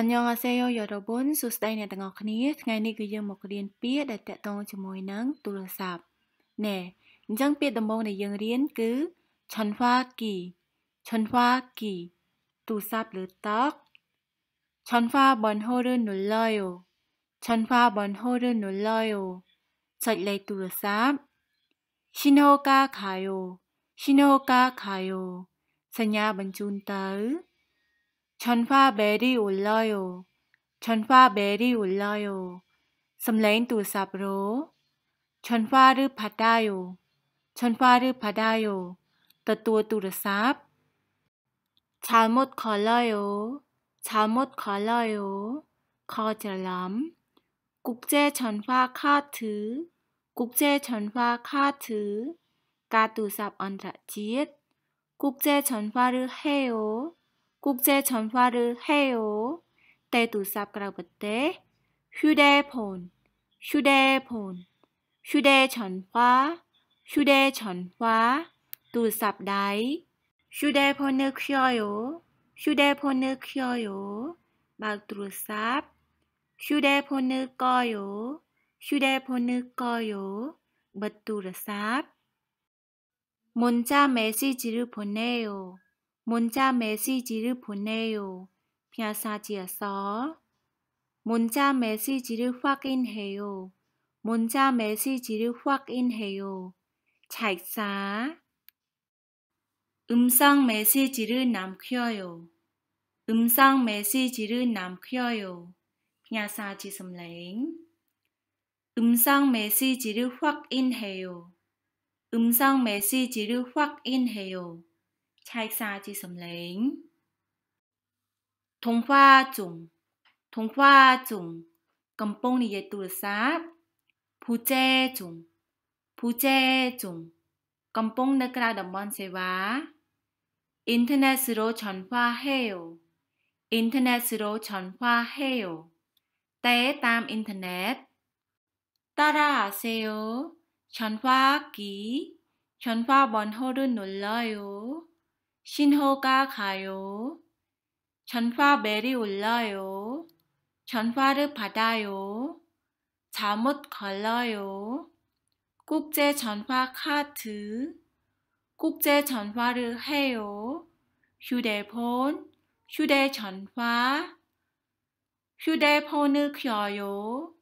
អញ្ញងអាសេយោយរបុនសួស្តីអ្នកទាំងអស់គ្នាថ្ងៃនេះគឺយើងមករៀនពាក្យដែលតាក់ទងជាមួយនឹងទូរស័ព្ទណែអញ្ចឹងពាក្យដំបូងដែលយើងរៀនគឺឆុនវ៉ាគីឆុនវ៉ាគីទូរស័ព្ទឬតកឆុនវ៉ាបនហូរឺនុលឡយោឆុនវ៉ាបនហូរឺនុលឡយោចុចលេខទូរស័ព្ទស៊ីណូកាខាយោស៊ីណូកាខាយោសញ្ញាបញ្ជូនទៅฉันฟ้าเบรี่อุลนลอยฉันฟ้าเบรี่อุลนลอยสำเร็จตูวสับโรฉันฟ้ารื้อผัดได้โอฉันฟ้ารื้อผัดได้โอตัะตัวตูระับชาวมดขอลอยโอชาวมดขอลอยโอคอจะล้ำกุกเจ้ฉันฟ้าคาดถือ กุกเจ้ฉันฟ้าคาดถือ กาตูสับอันตรจีตกุกเจ้ฉันฟ้ารื้อเฮโอ 국제 전화를 해요. 대두삽이라고 때 휴대폰, 휴대폰, 휴대전화, 휴대전화, 두삽 나이. 휴대폰을 켜요. 휴대폰을 켜요. 막두삽 휴대폰을 꺼요. 휴대폰을 꺼요. 멋두루삽. 문자 메시지를 보내요. 문자 메시지를 보내요. 편사지에서 문자 메시지를 확인해요. 문자 메시지를 확인해요. 잘사 음성 메시지를 남겨요. 음성 메시지를 남겨요. 편사지 섬랭 음성 메시지를 확인해요. 음성 메시지를 확인해요. ชายซาจีสำเลงทงว่าจุงทงว่าจุงกำปองนี่ยตุลซาบผู้เจจุงผู้เจจุงกำปองนกราดมอนเซวา อินเทอร์เน็ตสโรชอนว่าเฮล อินเทอร์เน็ตสโรชอนว่าเฮล แต่ตามอินเทอร์เน็ต ตาราเซลชอนว่ากี ชอนว่าบอลโฮดุนนุลเลอย 신호가 가요. 전화벨이 울려요. 전화를 받아요. 잘못 걸러요. 국제 전화 카드. 국제 전화를 해요. 휴대폰, 휴대전화. 휴대폰을 켜요.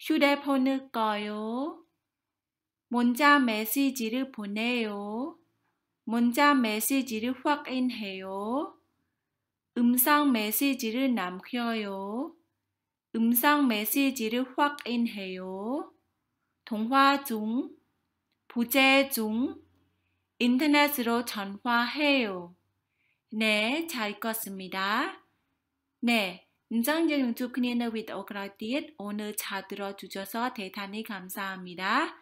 휴대폰을 꺼요. 문자 메시지를 보내요. 문자 메시지를 확인해요. 음성 메시지를 남겨요. 음성 메시지를 확인해요. 통화 중, 부재 중, 인터넷으로 전화해요. 네, 잘 읽었습니다. 네, 인정적 유튜브 클리너 위드 오그라디엣 오늘 잘 들어주셔서 대단히 감사합니다.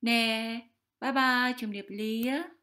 네, 바이바이, 리립리